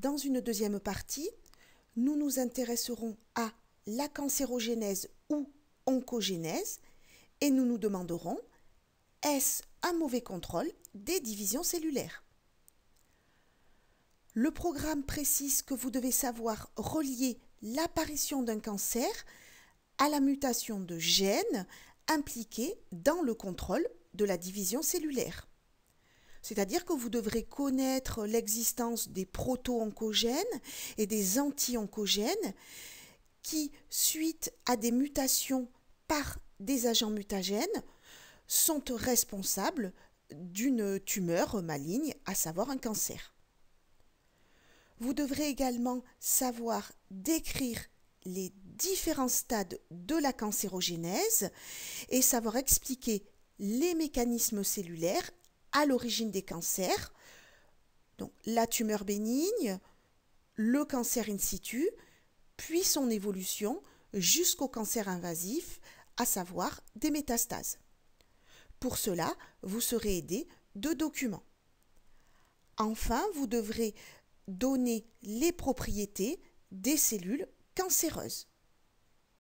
Dans une deuxième partie, nous nous intéresserons à la cancérogénèse ou oncogénèse et nous nous demanderons est-ce un mauvais contrôle des divisions cellulaires Le programme précise que vous devez savoir relier l'apparition d'un cancer à la mutation de gènes impliqués dans le contrôle de la division cellulaire. C'est-à-dire que vous devrez connaître l'existence des proto-oncogènes et des anti-oncogènes qui, suite à des mutations par des agents mutagènes, sont responsables d'une tumeur maligne, à savoir un cancer. Vous devrez également savoir décrire les différents stades de la cancérogénèse et savoir expliquer les mécanismes cellulaires à l'origine des cancers, donc la tumeur bénigne, le cancer in situ, puis son évolution jusqu'au cancer invasif, à savoir des métastases. Pour cela, vous serez aidé de documents. Enfin, vous devrez donner les propriétés des cellules cancéreuses.